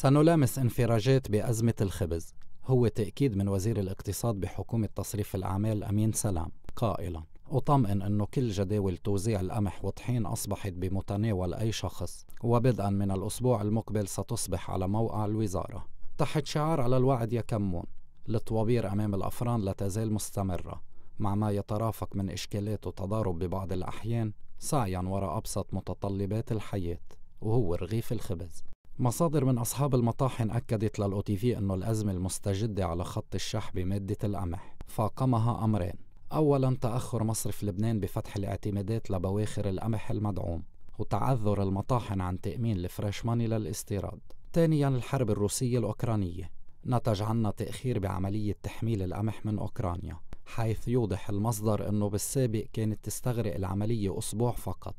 سنلامس انفراجات بأزمة الخبز هو تأكيد من وزير الاقتصاد بحكومة تصريف الأعمال أمين سلام قائلا أطمئن أنه كل جداول توزيع القمح والطحين أصبحت بمتناول أي شخص وبدءا من الأسبوع المقبل ستصبح على موقع الوزارة تحت شعار على الوعد يكمون الطوابير أمام الأفران لا تزال مستمرة مع ما يترافق من إشكالات وتضارب ببعض الأحيان سعيا وراء أبسط متطلبات الحياة وهو رغيف الخبز مصادر من أصحاب المطاحن أكدت للأو تي في أن الأزمة المستجدة على خط الشح بمادة القمح فاقمها أمرين أولا تأخر مصرف لبنان بفتح الاعتمادات لبواخر القمح المدعوم وتعذر المطاحن عن تأمين الفريش ماني للاستيراد ثانيا الحرب الروسية الأوكرانية نتج عنا تأخير بعملية تحميل القمح من أوكرانيا حيث يوضح المصدر أنه بالسابق كانت تستغرق العملية أسبوع فقط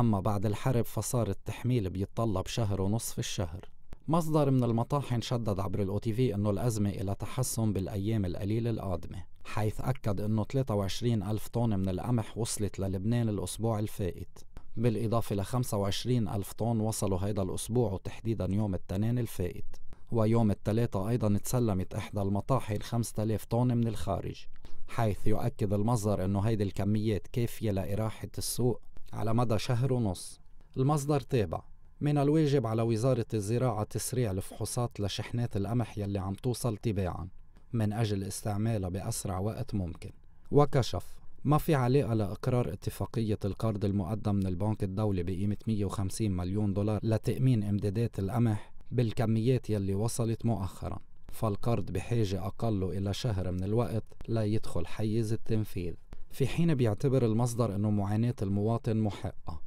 أما بعد الحرب فصار التحميل بيتطلب شهر ونصف الشهر مصدر من المطاحن شدد عبر الاو تي في انه الازمه الى تحسن بالايام القليله القادمه حيث اكد انه 23 الف طن من القمح وصلت للبنان الاسبوع الفائت بالاضافه ل 25 الف طن وصلوا هيدا الاسبوع وتحديدا يوم التنين الفائت ويوم الثلاثة أيضا تسلمت إحدى المطاحن 5000 طن من الخارج حيث يؤكد المصدر أنه هيدي الكميات كافية لإراحة السوق على مدى شهر ونص المصدر تابع من الواجب على وزارة الزراعة تسريع الفحوصات لشحنات القمح يلي عم توصل تباعا من أجل استعمالها بأسرع وقت ممكن وكشف ما في علاقة لإقرار اتفاقية القرض المقدم من البنك الدولي بقيمة 150 مليون دولار لتأمين إمدادات القمح بالكميات يلي وصلت مؤخرا فالقرض بحاجة أقل إلى شهر من الوقت ليدخل حيز التنفيذ في حين بيعتبر المصدر أنه معاناة المواطن محقة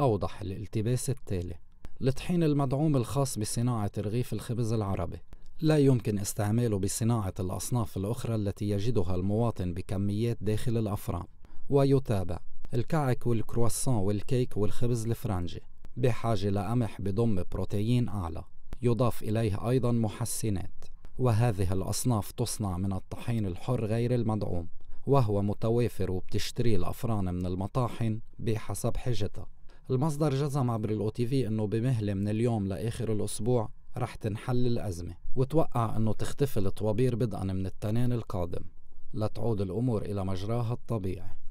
أوضح الالتباس التالي لطحين المدعوم الخاص بصناعة رغيف الخبز العربي لا يمكن استعماله بصناعة الأصناف الأخرى التي يجدها المواطن بكميات داخل الأفران ويتابع الكعك والكرواسون والكيك والخبز الفرنجي بحاجة لقمح بضم بروتيين أعلى يضاف إليه أيضا محسنات وهذه الأصناف تصنع من الطحين الحر غير المدعوم وهو متوافر وبتشتريه الأفران من المطاحن بحسب حاجتها المصدر جزم عبر الأو تي في أنه بمهلة من اليوم لآخر الأسبوع رح تنحل الأزمة وتوقع أنه تختفي الطوابير بدءا من التنين القادم لتعود الأمور إلى مجراها الطبيعي